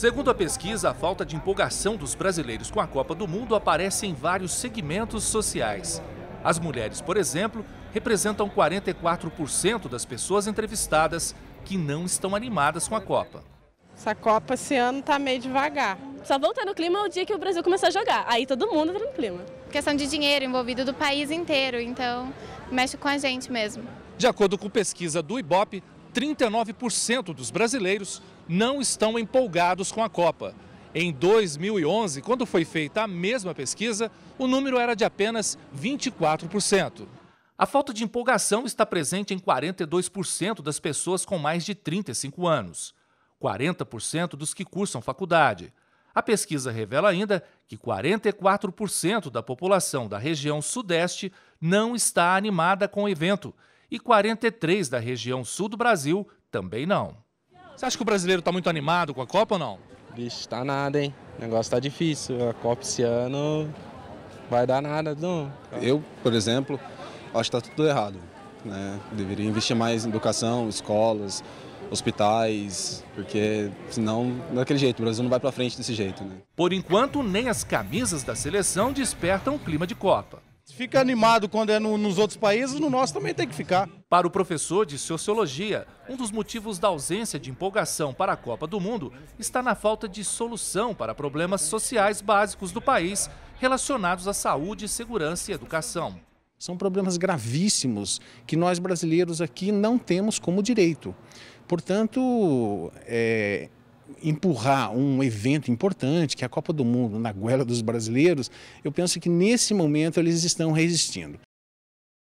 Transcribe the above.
Segundo a pesquisa, a falta de empolgação dos brasileiros com a Copa do Mundo aparece em vários segmentos sociais. As mulheres, por exemplo, representam 44% das pessoas entrevistadas que não estão animadas com a Copa. Essa Copa esse ano tá meio devagar. Só voltar no clima é o dia que o Brasil começar a jogar. Aí todo mundo entra no clima. Questão de dinheiro envolvido do país inteiro, então mexe com a gente mesmo. De acordo com pesquisa do Ibope, 39% dos brasileiros não estão empolgados com a Copa. Em 2011, quando foi feita a mesma pesquisa, o número era de apenas 24%. A falta de empolgação está presente em 42% das pessoas com mais de 35 anos, 40% dos que cursam faculdade. A pesquisa revela ainda que 44% da população da região Sudeste não está animada com o evento e 43 da região sul do Brasil também não. Você acha que o brasileiro está muito animado com a Copa ou não? Vixe, está nada, hein? O negócio está difícil. A Copa esse ano vai dar nada, não. Eu, por exemplo, acho que está tudo errado. Né? Deveria investir mais em educação, escolas, hospitais, porque senão daquele jeito, o Brasil não vai para frente desse jeito. Né? Por enquanto, nem as camisas da seleção despertam o clima de Copa. Fica animado quando é no, nos outros países, no nosso também tem que ficar. Para o professor de Sociologia, um dos motivos da ausência de empolgação para a Copa do Mundo está na falta de solução para problemas sociais básicos do país relacionados à saúde, segurança e educação. São problemas gravíssimos que nós brasileiros aqui não temos como direito. Portanto, é, empurrar um evento importante, que é a Copa do Mundo, na goela dos brasileiros, eu penso que nesse momento eles estão resistindo.